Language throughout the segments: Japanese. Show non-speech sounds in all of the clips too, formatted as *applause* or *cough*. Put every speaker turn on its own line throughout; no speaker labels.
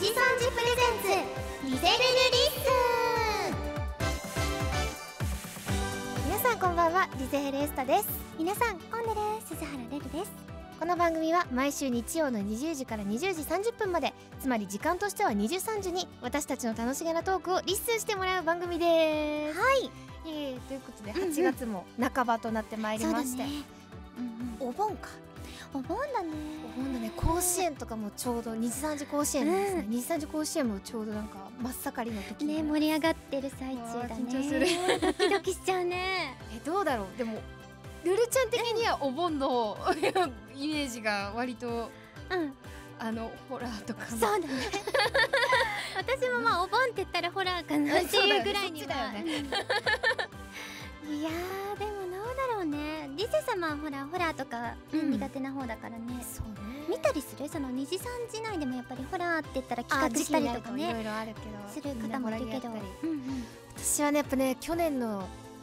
じさんじプレゼンツリセルルリッスン皆さんこんばんはリゼルエスタです皆さんコンデです鈴原レルですこの番組は毎週日曜の
20時から20時30分までつまり時間としては23時に私たちの楽しげなトークをリッスンしてもらう番組ですはいえー、ということで8月も半ばとなってまいりまして、お盆かお盆だねお盆だね甲子園とかもちょうど二日三寺甲子園ですね、うん、日産寺甲子園もちょうどなんか真っ盛りの時ね盛
り上がってる最中だね緊張するドキドキし
ちゃうね *laughs* えどうだろうでもルルちゃん的にはお盆のイメージが割とうん
あのホラーとかそうだね *laughs* 私もまあお盆って言ったらホラーかなっていうぐらいには、いやでリセ様ほらほらとか、うん、苦手な方だからねそうね見たりするその2時3時内でもやっぱりほらって言ったら企画したりとかねいろいろあるけどする方もいるけど、うんうん、私はねやっぱね去年の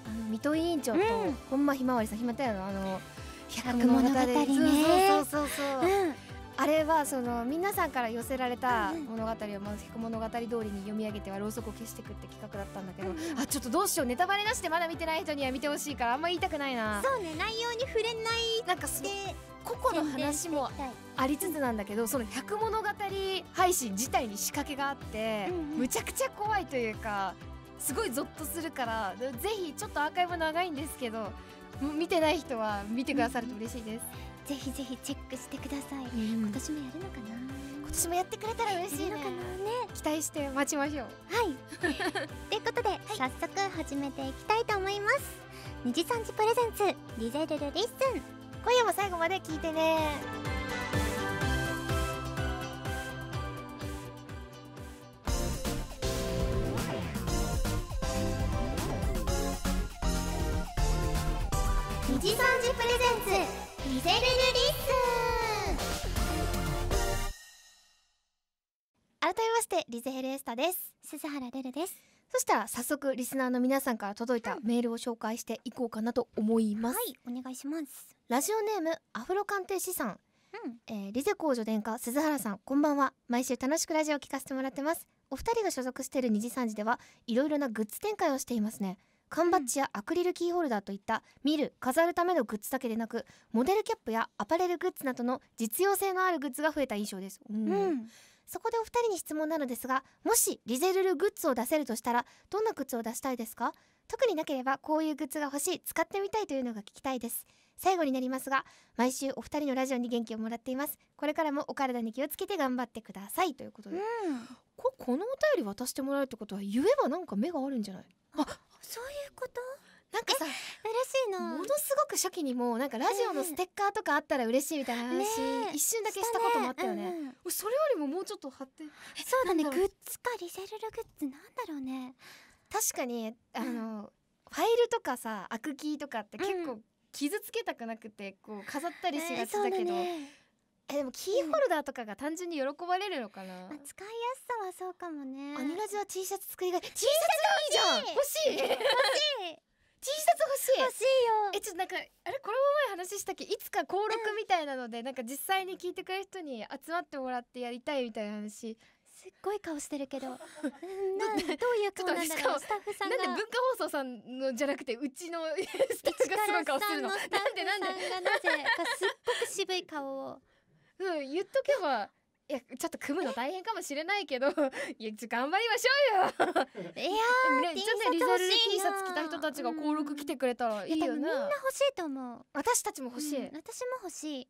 あの水戸委員長と、うん、本間ひま
わりさんひまたやのあの百物語ねそうそうそうそう、うんあれはその皆さんから寄せられた物語をまず物語通りに読み上げてはろうそくを消していくって企画だったんだけど、うんあちょっとどうしようネタバレなしでまだ見てない人には見てほしいからあんま言いたくないなそうね内容に触れないなんかその個々の話もありつつなんだけどその百物語配信自体に仕掛けがあって、うんむちゃくちゃ怖いというかすごいゾッとするからぜひちょっとアーカイブ長いんですけど見てない人は見てくださると嬉しいです。うんぜひぜひチェックしてください、うん、今年もやるのかな
今年もやってくれたら嬉しい、ね、のかなね期待して待ちましょうはい *laughs* ということで、はい、早速始めていきたいと思います二次三次プレゼンツリゼルルリッスン今夜も最後まで聞いてね二次三次プレゼンツリゼルルリッス改めましてリゼヘルエスタです鈴原ルルです
そしたら早速リスナーの皆さんから届いたメールを紹介していこうかなと思います、うん、はいお願いしますラジオネームアフロ鑑定士さん、うんえー、リゼ工女殿下鈴原さんこんばんは毎週楽しくラジオを聞かせてもらってますお二人が所属している二次三次ではいろいろなグッズ展開をしていますね、缶バッジやアクリルキーホルダーといった見る飾るためのグッズだけでなくモデルキャップやアパレルグッズなどの実用性のあるグッズが増えた印象です、うん、そこでお二人に質問なのですがもしリゼルルグッズを出せるとしたらどんなグッズを出したいですか特になければこういうグッズが欲しい使ってみたいというのが聞きたいです最後になりますが毎週お二人のラジオに元気をもらっていますこれからもお体に気をつけて頑張ってくださいということで、うん、ここのお便り渡してもらうってことは言えばなんか目があるんじゃないあそういうこ
となんかさ嬉しいのものす
ごく初期にもなんかラジオのステッカーとかあったら嬉しいみたいな話、え一瞬だけしたこともあったよね、ねうん、それよりももうちょっと貼ってそうだねグッズかリセルルグッズなんだろうね確かにあの、うん、ファイルとかさアクキーとかって結構傷つけたくなくてこう飾ったりしがちだけど、うんえーえでもキーホルダーとかが単純に喜ばれるのかな、う使
いやすさはそうかもね鬼ラジは
T シャツ作りが T シャツいいじゃん欲しい欲しい T シャツ欲しい欲しいよえちょっとなんかあれこれも前話したっけいつか登録みたいなので、うん、なんか実際に聞いてくれる人に集まってもらってやりたいみたいな話すっごい顔してるけど *laughs* などういう顔なんだろうスタッフさんなんで文化放送さんのじゃなくてうちの *laughs* スタッフがすごい顔するのなんでなんでなぜかすっごく渋い顔をっとけばいやちょっと組むの大変かもしれないけど *laughs* いや頑張りましょうよ *laughs* いやー、ね、ちょっとリザル T シャツ着た人たちが登録来てくれたらいいよみんな欲
しいと思う
私たちも欲しい、うん、
私も欲しい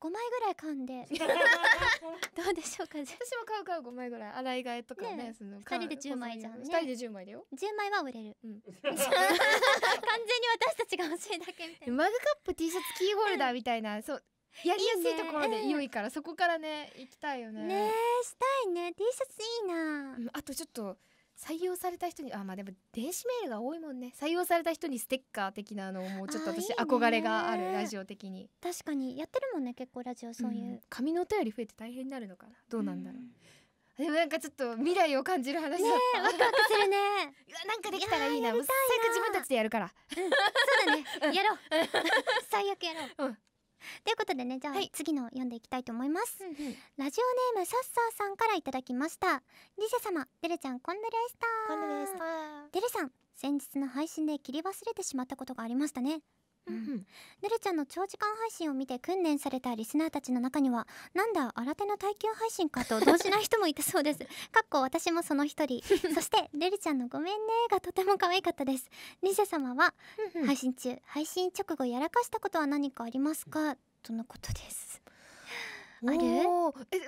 5枚ぐらい噛んで
*laughs* どうでしょうか私も買う買う5枚ぐらい洗い替えとかねねその2人で10枚じゃん、2人で10枚だよ
10枚は売れる、うん、完全に私たちが欲しいだけみた
いなマグカップ T シャツキーホルダーみたいなそうやりやすいところで良いから、そこからね行きたいよねねしたいね T シャツいいなあとちょっと採用された人にあまあでも電子メールが多いもんね採用された人にステッカー的なのもうちょっと私憧れがあるラジオ的に確かにやってるもんね結構ラジオそういう、うん、紙のお便り増えて大変になるのかなどうなんだろう、うん、でもなんかちょっと未来を感じる話だったねワクワクするね
*laughs* なんかできたらいいな最悪自分たちでやるから、うん、そうだねやろう最悪やろう、うんということでねじゃあ、はい、次の読んでいきたいと思います、うんうん、ラジオネームサッサーさんからいただきましたリセ様デルちゃんこんでれしたこんでれしたデルさん先日の配信で切り忘れてしまったことがありましたねうん、ぬるちゃんの長時間配信を見て訓練されたリスナーたちの中にはなんだ新手の耐久配信かと動じない人もいたそうです *laughs* かっこ私もその一人 *laughs* そしてぬるちゃんのごめんねがとても可愛かったですニセ様は配信中配信直後やらかしたことは何かありますかとのことですあれえ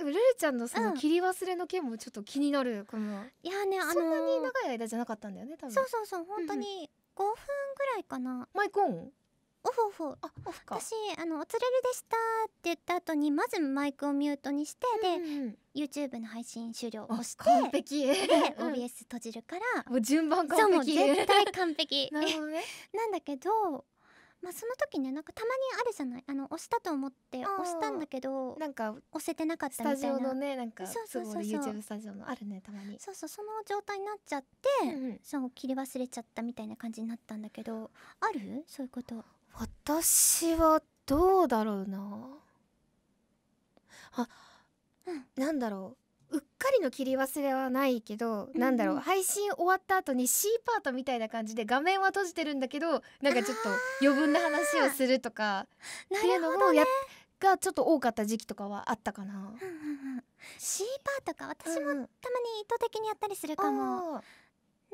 ルルちゃんのその切り忘れの件もちょっと気になるかも、うん、いやねあのー、そんなに長い間じゃなかったんだよね多分そうそうそう本当に5分ぐらいかな、マイコンオフオフあオフ私あの「おつれるでした」って言った後にまずマイクをミュートにして、うん、で YouTube の配信終了を押して完璧で OBS 閉じるから、もう順番完璧そうもう絶対完璧 *laughs* なるほど、ね、なんだけどまあ、その時ねなんかたまにあるじゃないあの押したと思って押したんだけどなんか押せてなかったみたいなスタジオのねなんかそうそうそうそう YouTube スタジオのあるねたまにそうそうその状態になっちゃって、うん、そう切り忘れちゃったみたいな感じになったんだけどあるそういうこと私はどうだろうな
あ、うん、なんだろううっかりの切り忘れはないけど、うん、なんだろう配信終わった後に C パートみたいな感じで画面は閉じてるんだけどなんかちょっと余分な話をするとかっていうのもや、ね、がちょっと多かった時期とかはあったかな。うんうん
うん、C パートか私もたまに意図的にやったりするかも。うん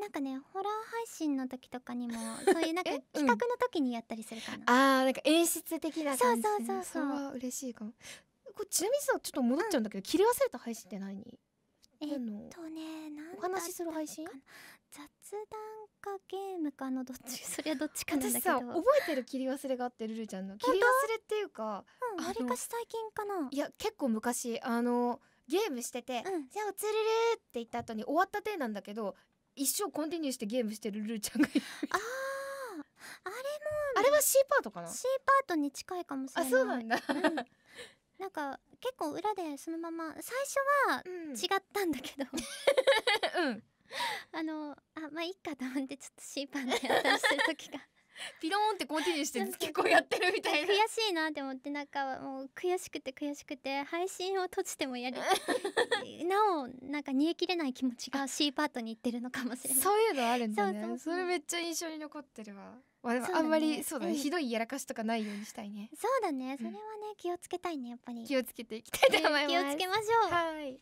なんかねホラー配信の時とかにも *laughs* そういうなんか企画の時にやったりするかな、うん、
あーなんか演出的な感じ、ね、そうそうそうそうそれは嬉しいかもこれちなみにさちょっと戻っちゃうんだけど、うん、切り忘れた配信って何
えっとね何お話しする配信雑談かゲームかのどっち *laughs* そりゃどっちかなんだけど覚えてる切り忘れが
あってルルちゃんの切り忘れっていうか、うん、あれかし最近かないや結構昔あのゲームしてて、うん、じゃあおつるるって言った後に終わった手なんだけど一生
コンティニューしてゲームしてるルーちゃんがいるあああれもあれは C パートかな C パートに近いかもしれないあそうなんだ、うん、なんか結構裏でそのまま最初は違ったんだけど、う *laughs* んうん、あのあまあいっかと思ってちょっと C パートやっしてる時がピローンってコンティニューして結構やってるみたいな悔しいなって思ってなんかもう悔しくて悔しくて配信を閉じてもやる *laughs* なおなんか煮えきれない気持ちが C パートにいってるのかもしれないそういうのあるんだねそれめっ
ちゃ印象に残ってるわあんまりそうだねひどいやらかし
とかないようにしたいねそうだねそれはね気をつけたいねやっぱり気をつけていきたいと思います気をつけましょうはい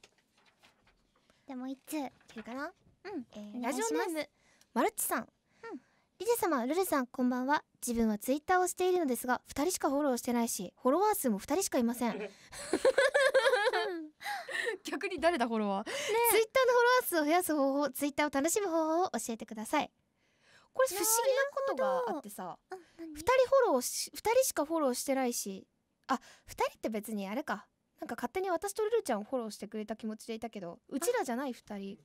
でもいついけるかなうん、えー、ラジオネーム
マルチさんリゼ様ルルさんこんばんは自分はツイッターをしているのですが2人しかフォローしてないしフォロワー数も2人しかいません
*laughs*
逆に誰だフォロワー、ね、ツイッターのフォロワー数を増やす方法ツイッターを楽しむ方法を教えてくださいこれ不思議なことがあってさ2人フォローし2人しかフォローしてないしあ2人って別にあれかなんか勝手に私とルルちゃんをフォローしてくれた気持ちでいたけどうちらじゃない2人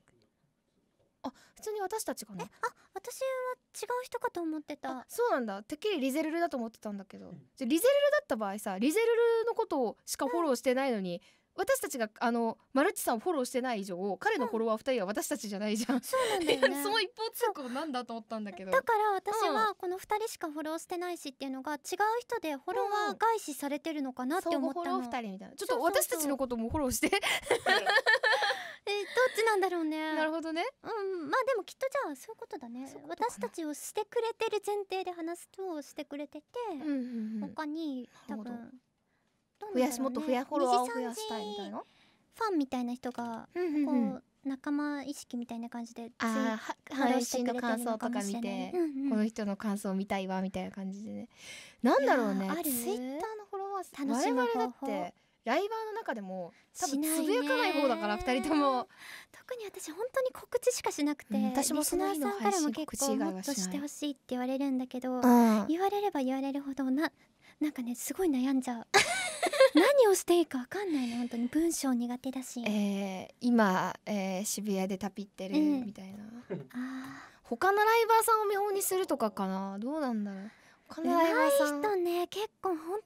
あ普通に私たちかなえあ私は違う人かと思ってたそうなんだてっきりリゼルルだと思ってたんだけど、じゃリゼルルだった場合さリゼルルのことをしかフォローしてないのに、うん、私たちがあのマルチさんをフォローしてない以上彼のフォロワー2人は私たちじゃないじゃん、うん、そうなんだよ、ね、*laughs* その一方通行なんだと思ったんだけどだから私は
この2人しかフォローしてないしっていうのが違う人でフォロワー外視されてるのかなって思ったの、うん、フォロー2人みたいなちょっと私たちのこともフォローして *laughs* どっちなんだろうねなるほどねうんまあでもきっとじゃあそういうことだね私たちをしてくれてる前提で話すとしてくれてて、うんうんうん、他に多分増やしもっと増やフォロワーを増やしたいみたいなファンみたいな人がこう、仲間意識みたいな感じで配信の感想とか見て、うんうん、この
人の感想見たいわみたいな感じでねなんだろうねツイッターの
フォロワー楽我々だって
ライバーの中でも多分つぶやかない方だから2人とも
特に私本当に告知しかしなくて、うん、私もその日の配信告知以外はしないしてほしいって言われるんだけど、言われれば言われるほどななんかねすごい悩んじゃう *laughs* 何をしていいかわかんないの本当に文章苦手だし、えー、今、えー、渋谷で旅ピってるみたいな、うん、あ他のライバーさんを見本にするとかかなどうなんだろう
この相葉さん人
ね結構本当に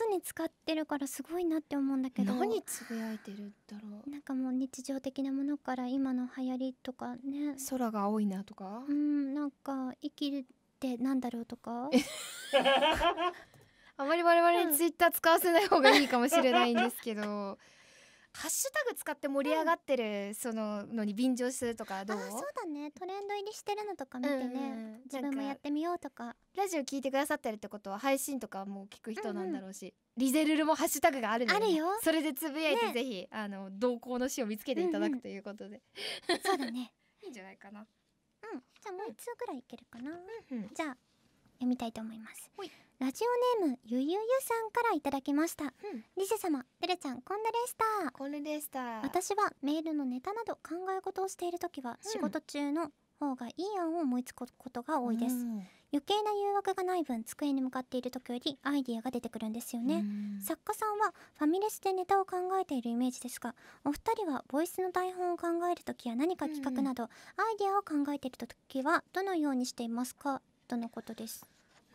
上手に使ってるからすごいなって思うんだけど何つぶやいてるだろうなんかもう日常的なものから今の流行りとかね空が青いなとかうんなんか生きるってなんだろうとか *laughs* あまり我々にツイッター使わせない方がいいかもしれないんです
けどハッシュタグ使って盛り上がってるそののに便乗するとかどう、あそう
だねトレンド入りしてるのとか見てね、うんうん、自分もやっ
てみようとかラジオ聞いてくださってるってことは配信とかも聞く人なんだろうし、うんうんリゼルルもハッシュタグがあるので、ね、あるよそれでつぶやいて、ね、ぜひあの同行の詩を見つけていただくということで、
うんうん、そうだね *laughs* いいんじゃないかなうんじゃあもう一通ぐらいいけるかな、うんうん、じゃあ読みたいと思いますラジオネームゆゆゆさんからいただきました、うん、リセ様てれちゃんこんででしたこんででした私はメールのネタなど考え事をしている時は仕事中の方がいい案を思いつくことが多いです、うん、余計な誘惑がない分机に向かっている時よりアイディアが出てくるんですよね、作家さんはファミレスでネタを考えているイメージですがお二人はボイスの台本を考える時や何か企画など、アイディアを考えている時はどのようにしていますかとのことです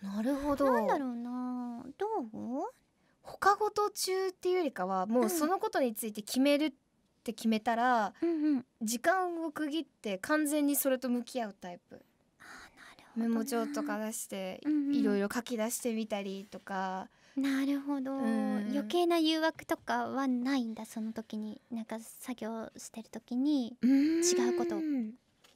なるほどなんだろうなどう他中っていうよりかはもうそのことについて決
めるって決めたら、うんうん、時間を区切って完全にそれと向き合うタイプメモ帳とか出して、うんうん、いろいろ書き出してみたり
とかなるほど、うん、余計な誘惑とかはないんだその時になんか作業してる時に違うこと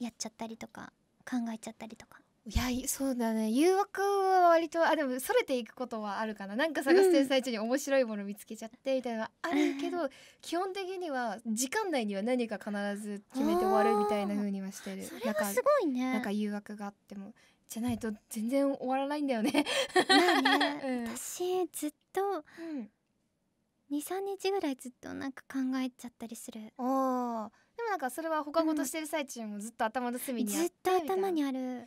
やっちゃったりとか考えちゃったりとか
いやそうだね誘惑は割とあでもそれていくことはあるかななんか探してる最中に面白いもの見つけちゃってみたいな、あるけど基本的には時間内には何か必ず決めて終わるみたいなふうにはしてるそれすごいねなんか誘惑があってもじゃないと全然終わらないんだよねまあね、*laughs* うん、私ずっと、うん23日ぐらいずっとなんか考えちゃったりするあでもなんかそれは他事してる最中もずっと頭の隅にあずっと頭にある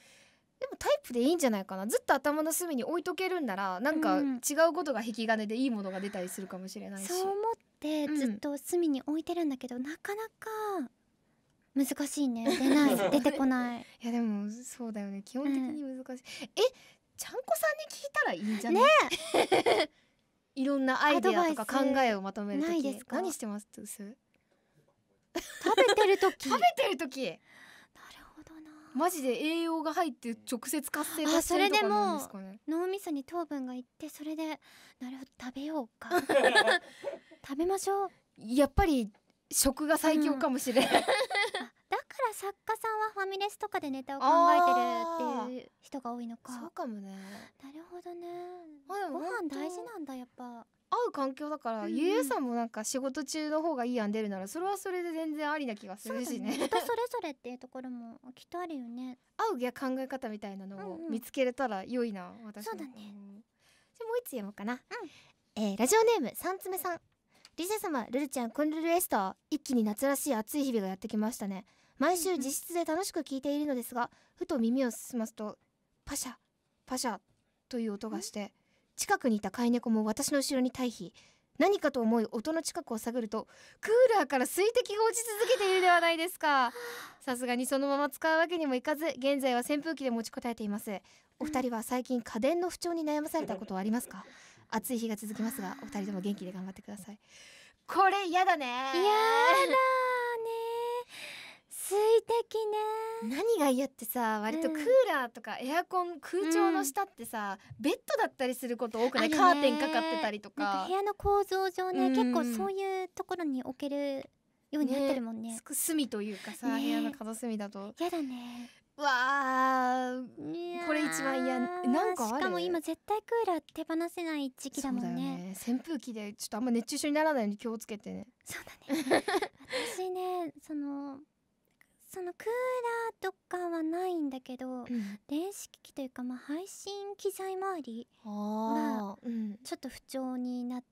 でもタイプでいいんじゃないかなずっと頭の隅に置いとけるんならなんか違うことが引き金でいいものが出たりするかもしれないし、そ
う思ってずっと隅に置いてるんだけど、うん、なかなか難しいね出ない *laughs* 出てこない
いやでもそうだよね基本的に難しい、うん、えちゃんこさんに聞いたらいいんじゃないね *laughs* いろんなアイデアとか考えをまとめるとき何してます食べてるとき *laughs* 食べてるときマジで栄養が入って直接活性化してるとかそれでも
脳みそに糖分がいってそれでなるほど食べようか
*laughs* 食べましょうやっぱり食が最強かもしれない、うん、だか
ら作家さんはファミレスとかでネタを考えてるってい
う人が多いのかそうかもね
なるほどねご飯大事なんだやっぱ
会う環境だから、うん、ゆうさんもなんか仕事中の方がいい案出るならそれはそれで全然ありな気がするしね、ね、人 *laughs* それぞ
れっていうところもきっとあるよ
ね会うや考え方みたいなのを見つけれたら良いな、うんうん、私そうだね
じ
ゃもう一つ読もうかな、うん、えー、ラジオネーム三つ目さんリセ様ルルちゃんコンルルエスター一気に夏らしい暑い日々がやってきましたね毎週実質で楽しく聞いているのですがふと耳を澄ますとパシャパシャという音がして、うん近くにいた飼い猫も私の後ろに退避何かと思い音の近くを探るとクーラーから水滴が落ち続けているではないですかさすがにそのまま使うわけにもいかず現在は扇風機で持ちこたえていますお二人は最近家電の不調に悩まされたことはありますか暑い日が続きますがお二人とも元気で頑張ってくださいこれ嫌だね嫌だ水滴ね何が嫌ってさ割とクーラーとかエアコン空調の下ってさ、うん、ベッドだったりすること多くない、カーテンかかってたりとか部屋の
構造上ね、うん、結構そういうところに置けるようになってるもんね隅というかさ、ね、部屋の角隅だと嫌だねわ
あこれ一番嫌なんかしかも今絶対クーラー手放せない時期だもんね、ね、扇風機でちょっとあんま熱中症にならないように気をつけてねそうだね
*laughs* 私ねそのそのクーラーとかはないんだけど、うん、電子機器というか、まあ、配信機材周りがちょっと不調になっ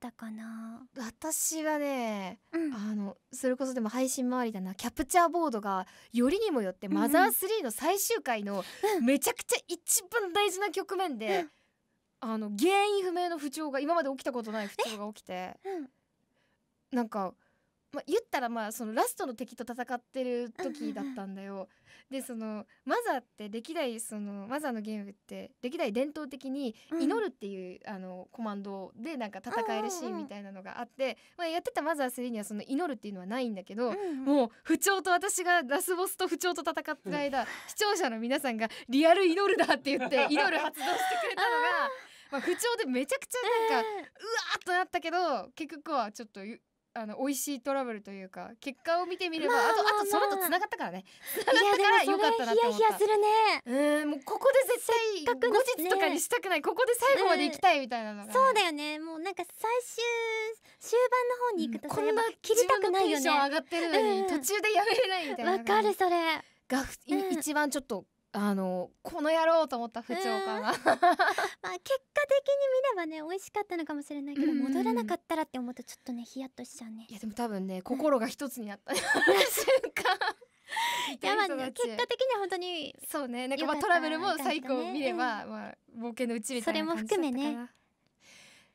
たかな、うん、私はね、う
ん、あのそれこそでも配信周りだなキャプチャーボードがよりにもよって「マザー3」の最終回のめちゃくちゃ一番大事な局面で、あの原因不明の不調が今まで起きたことない不調が起きて、うん、なんかま言ったらまあそのラストの敵と戦ってる時だったんだよ。でそのマザーって歴代そのマザーのゲームって歴代伝統的に祈るっていう、うん、あのコマンドでなんか戦えるシーンみたいなのがあって、まあ、やってたマザー3にはその祈るっていうのはないんだけど、うんうん、もう不調と私がラスボスと不調と戦ってる間、うん、視聴者の皆さんが「リアル祈るだ」って言って *laughs* 祈る発動してくれたのが。まあ、不調でめちゃくちゃなんか、うわーっとなったけど結局はちょっとあの美味しいトラブルというか結果を見てみれば、まあ、あと、まあ、あとそれと繋がったからね繋がったからよかったなって思ったいやいやするねうんもうここで絶対、後日とかにしたくないここで最後まで行きた
いみたいなのが、ねそうだよねもうなんか最終終盤の方に行くと、これな切りたくないよね上がってるのに、途中でやめれないみたいなわかるそれが、ふ、一
番ちょっとあのこの野郎と思った不調感がまあ、結果的に見れ
ばね美味しかったのかもしれないけど、戻らなかったらって思うとちょっとねヒヤッとしちゃうねいやでも多分ね心が一つになった瞬間いやまあ、ね、結果的には本当にそうねなんかまあトラブルも最後見れば、ね
まあ冒険のうちみたいなそれも含めね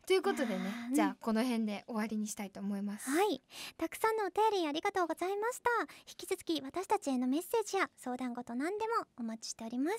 ということでね、じゃあこの辺で終わりにしたいと思いますはいたくさんのお便りありがとうございました引き続き私たちへのメッセージや相談事何でもお待ちしております